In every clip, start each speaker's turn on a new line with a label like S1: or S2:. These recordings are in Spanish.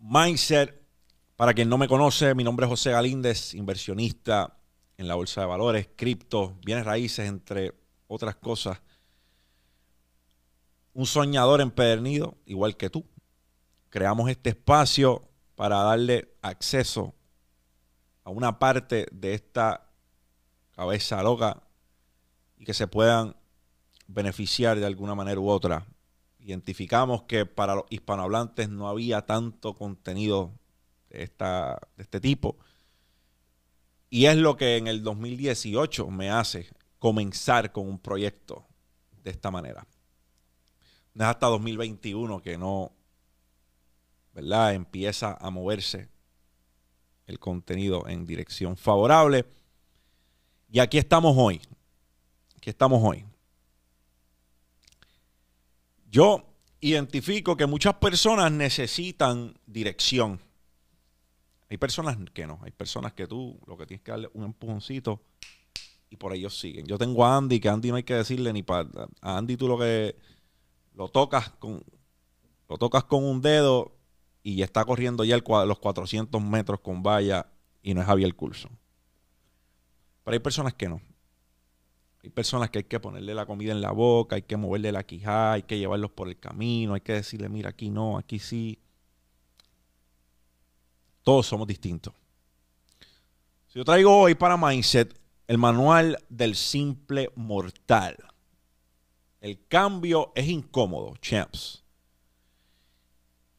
S1: Mindset. Para quien no me conoce, mi nombre es José Galíndez, inversionista en la bolsa de valores, cripto, bienes raíces, entre otras cosas. Un soñador empedernido, igual que tú. Creamos este espacio para darle acceso a una parte de esta cabeza loca y que se puedan beneficiar de alguna manera u otra identificamos que para los hispanohablantes no había tanto contenido de, de este tipo. Y es lo que en el 2018 me hace comenzar con un proyecto de esta manera. es hasta 2021 que no, ¿verdad? Empieza a moverse el contenido en dirección favorable. Y aquí estamos hoy. Aquí estamos hoy. Yo identifico que muchas personas necesitan dirección. Hay personas que no, hay personas que tú lo que tienes que darle un empujoncito y por ellos siguen. Yo tengo a Andy, que a Andy no hay que decirle ni para a Andy tú lo que lo tocas con lo tocas con un dedo y está corriendo ya los 400 metros con valla y no es Javier Curso. Pero hay personas que no. Hay personas que hay que ponerle la comida en la boca, hay que moverle la quijada, hay que llevarlos por el camino, hay que decirle, mira, aquí no, aquí sí. Todos somos distintos. Si yo traigo hoy para Mindset el manual del simple mortal. El cambio es incómodo, champs.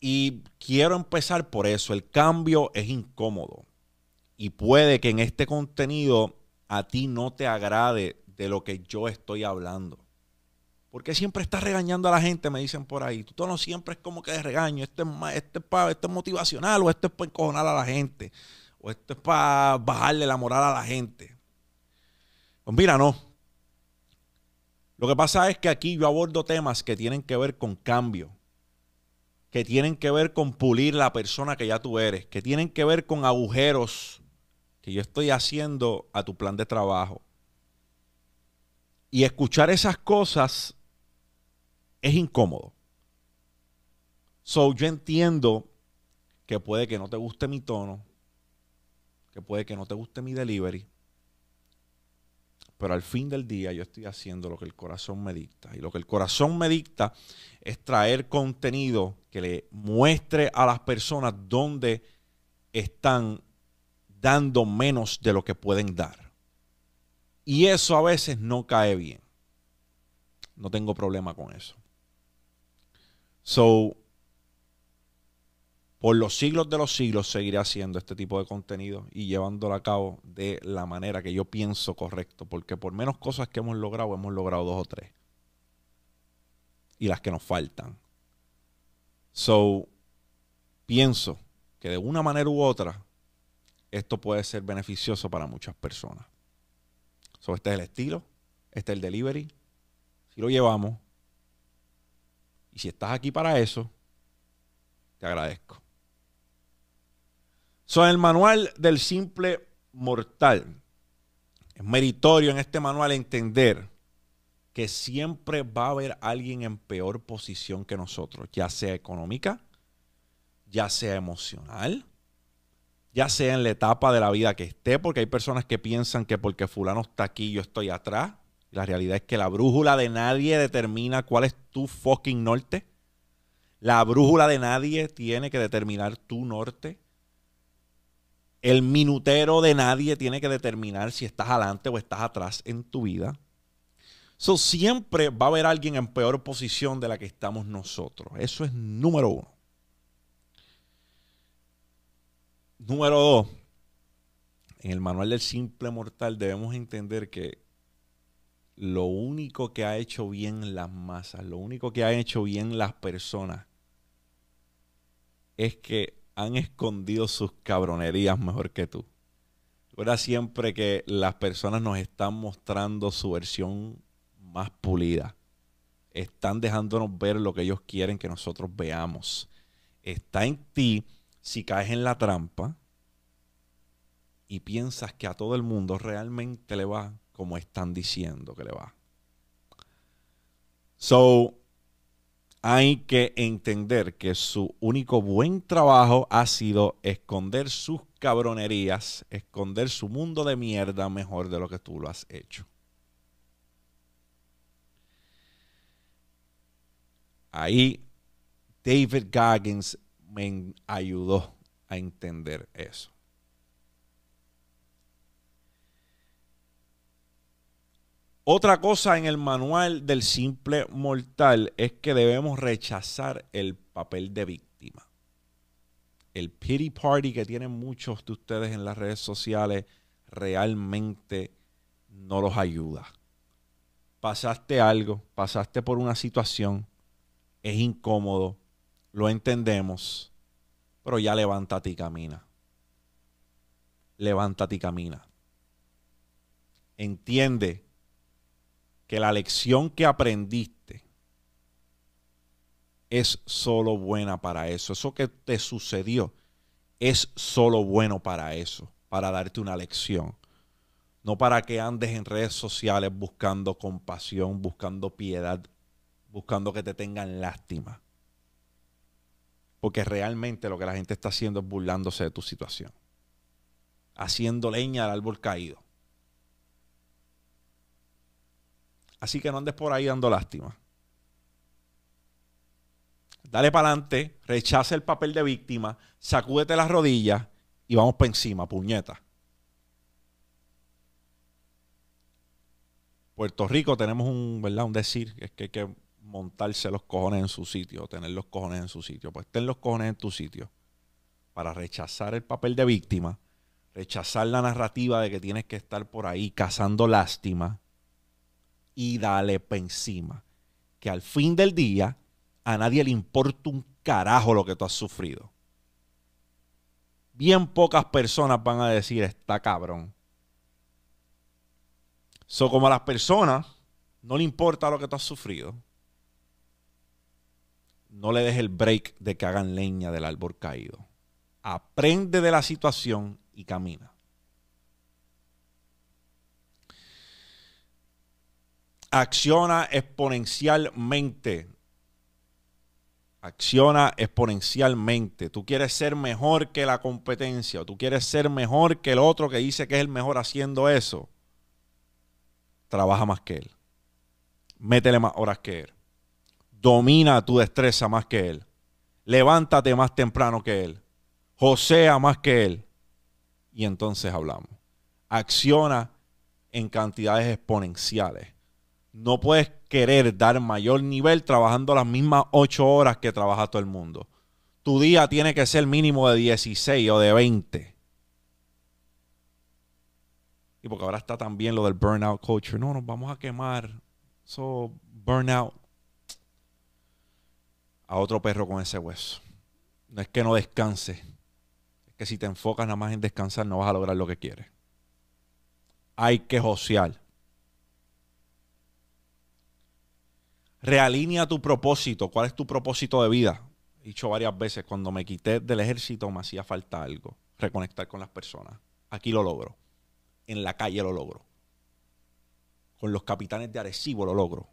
S1: Y quiero empezar por eso. El cambio es incómodo. Y puede que en este contenido a ti no te agrade de lo que yo estoy hablando. Porque siempre estás regañando a la gente, me dicen por ahí. Tú no siempre es como que de regaño. Este es, este para, este motivacional o esto es para encojonar a la gente. O esto es para bajarle la moral a la gente. Pues mira, no. Lo que pasa es que aquí yo abordo temas que tienen que ver con cambio, que tienen que ver con pulir la persona que ya tú eres, que tienen que ver con agujeros que yo estoy haciendo a tu plan de trabajo, y escuchar esas cosas es incómodo. So, yo entiendo que puede que no te guste mi tono, que puede que no te guste mi delivery, pero al fin del día yo estoy haciendo lo que el corazón me dicta. Y lo que el corazón me dicta es traer contenido que le muestre a las personas dónde están dando menos de lo que pueden dar. Y eso a veces no cae bien. No tengo problema con eso. So, por los siglos de los siglos seguiré haciendo este tipo de contenido y llevándolo a cabo de la manera que yo pienso correcto, porque por menos cosas que hemos logrado, hemos logrado dos o tres. Y las que nos faltan. So, pienso que de una manera u otra, esto puede ser beneficioso para muchas personas este es el estilo, este es el delivery. Si lo llevamos, y si estás aquí para eso, te agradezco. So, el manual del simple mortal. Es meritorio en este manual entender que siempre va a haber alguien en peor posición que nosotros, ya sea económica, ya sea emocional, ya sea en la etapa de la vida que esté, porque hay personas que piensan que porque fulano está aquí yo estoy atrás. La realidad es que la brújula de nadie determina cuál es tu fucking norte. La brújula de nadie tiene que determinar tu norte. El minutero de nadie tiene que determinar si estás adelante o estás atrás en tu vida. So, siempre va a haber alguien en peor posición de la que estamos nosotros. Eso es número uno. Número dos, en el manual del simple mortal debemos entender que lo único que ha hecho bien las masas, lo único que ha hecho bien las personas, es que han escondido sus cabronerías mejor que tú. Recuerda siempre que las personas nos están mostrando su versión más pulida. Están dejándonos ver lo que ellos quieren que nosotros veamos. Está en ti si caes en la trampa y piensas que a todo el mundo realmente le va como están diciendo que le va. So, hay que entender que su único buen trabajo ha sido esconder sus cabronerías, esconder su mundo de mierda mejor de lo que tú lo has hecho. Ahí David Goggins me ayudó a entender eso. Otra cosa en el manual del simple mortal es que debemos rechazar el papel de víctima. El pity party que tienen muchos de ustedes en las redes sociales realmente no los ayuda. Pasaste algo, pasaste por una situación, es incómodo, lo entendemos, pero ya levántate y camina. Levántate y camina. Entiende que la lección que aprendiste es solo buena para eso. Eso que te sucedió es solo bueno para eso, para darte una lección. No para que andes en redes sociales buscando compasión, buscando piedad, buscando que te tengan lástima porque realmente lo que la gente está haciendo es burlándose de tu situación. Haciendo leña al árbol caído. Así que no andes por ahí dando lástima. Dale para adelante, rechaza el papel de víctima, sacúdete las rodillas y vamos para encima, puñeta. Puerto Rico tenemos un, ¿verdad? un decir, que, que montarse los cojones en su sitio, tener los cojones en su sitio. Pues ten los cojones en tu sitio para rechazar el papel de víctima, rechazar la narrativa de que tienes que estar por ahí cazando lástima y dale pa' encima. Que al fin del día a nadie le importa un carajo lo que tú has sufrido. Bien pocas personas van a decir, está cabrón. son como a las personas no le importa lo que tú has sufrido, no le des el break de que hagan leña del árbol caído. Aprende de la situación y camina. Acciona exponencialmente. Acciona exponencialmente. Tú quieres ser mejor que la competencia. O tú quieres ser mejor que el otro que dice que es el mejor haciendo eso. Trabaja más que él. Métele más horas que él domina tu destreza más que él. Levántate más temprano que él. Josea más que él. Y entonces hablamos. Acciona en cantidades exponenciales. No puedes querer dar mayor nivel trabajando las mismas ocho horas que trabaja todo el mundo. Tu día tiene que ser mínimo de 16 o de 20. Y porque ahora está también lo del burnout culture. No, nos vamos a quemar. So, burnout a otro perro con ese hueso. No es que no descanse, es que si te enfocas nada más en descansar no vas a lograr lo que quieres. Hay que josear. Realinea tu propósito. ¿Cuál es tu propósito de vida? He dicho varias veces, cuando me quité del ejército me hacía falta algo, reconectar con las personas. Aquí lo logro. En la calle lo logro. Con los capitanes de Arecibo lo logro.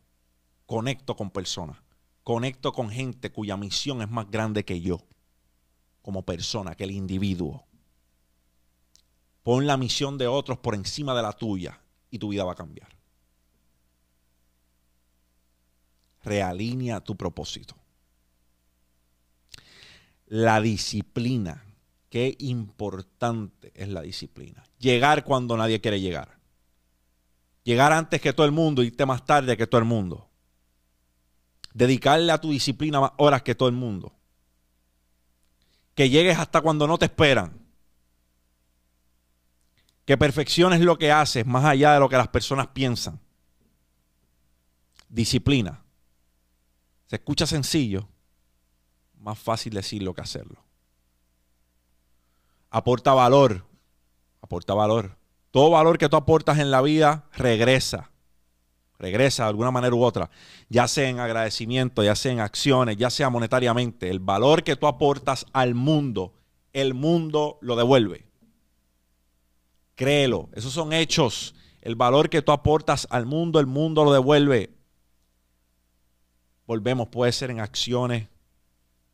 S1: Conecto con personas conecto con gente cuya misión es más grande que yo, como persona, que el individuo. Pon la misión de otros por encima de la tuya y tu vida va a cambiar. Realinea tu propósito. La disciplina. Qué importante es la disciplina. Llegar cuando nadie quiere llegar. Llegar antes que todo el mundo, y irte más tarde que todo el mundo dedicarle a tu disciplina más horas que todo el mundo. Que llegues hasta cuando no te esperan. Que perfecciones lo que haces más allá de lo que las personas piensan. Disciplina. Se escucha sencillo, más fácil decirlo que hacerlo. Aporta valor, aporta valor. Todo valor que tú aportas en la vida regresa regresa de alguna manera u otra, ya sea en agradecimiento, ya sea en acciones, ya sea monetariamente, el valor que tú aportas al mundo, el mundo lo devuelve. Créelo, esos son hechos. El valor que tú aportas al mundo, el mundo lo devuelve. Volvemos, puede ser en acciones,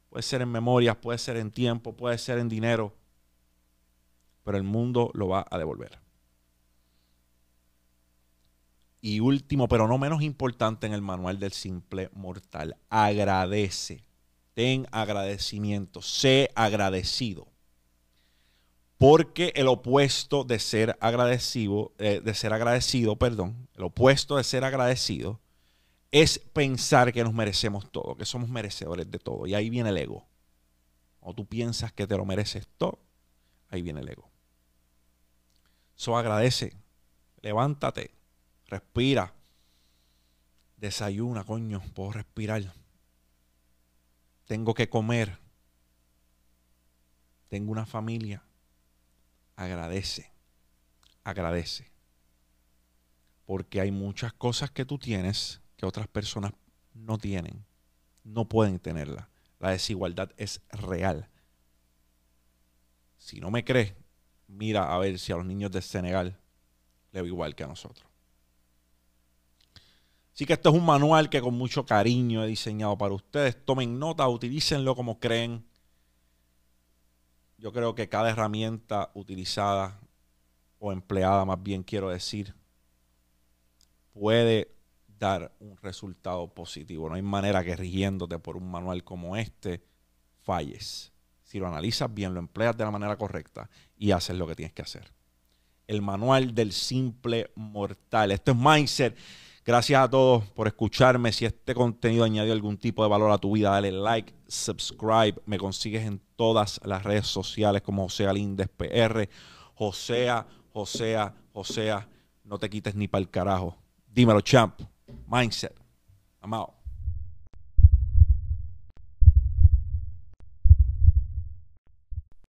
S1: puede ser en memorias, puede ser en tiempo, puede ser en dinero, pero el mundo lo va a devolver. Y último, pero no menos importante en el manual del simple mortal, agradece. Ten agradecimiento, sé agradecido. Porque el opuesto de ser agradecido, eh, de ser agradecido, perdón, el opuesto de ser agradecido es pensar que nos merecemos todo, que somos merecedores de todo. Y ahí viene el ego. O tú piensas que te lo mereces todo, ahí viene el ego. Eso agradece, levántate, Respira. Desayuna, coño. Puedo respirar. Tengo que comer. Tengo una familia. Agradece. Agradece. Porque hay muchas cosas que tú tienes que otras personas no tienen. No pueden tenerla. La desigualdad es real. Si no me crees, mira a ver si a los niños de Senegal le va igual que a nosotros. Así que esto es un manual que con mucho cariño he diseñado para ustedes. Tomen nota, utilícenlo como creen. Yo creo que cada herramienta utilizada o empleada, más bien quiero decir, puede dar un resultado positivo. No hay manera que rigiéndote por un manual como este falles. Si lo analizas bien, lo empleas de la manera correcta y haces lo que tienes que hacer. El manual del simple mortal. Esto es mindset. Gracias a todos por escucharme. Si este contenido añadió algún tipo de valor a tu vida, dale like, subscribe. Me consigues en todas las redes sociales como José Galíndez PR. Josea, Josea, Josea, no te quites ni para el carajo. Dímelo, champ. Mindset. I'm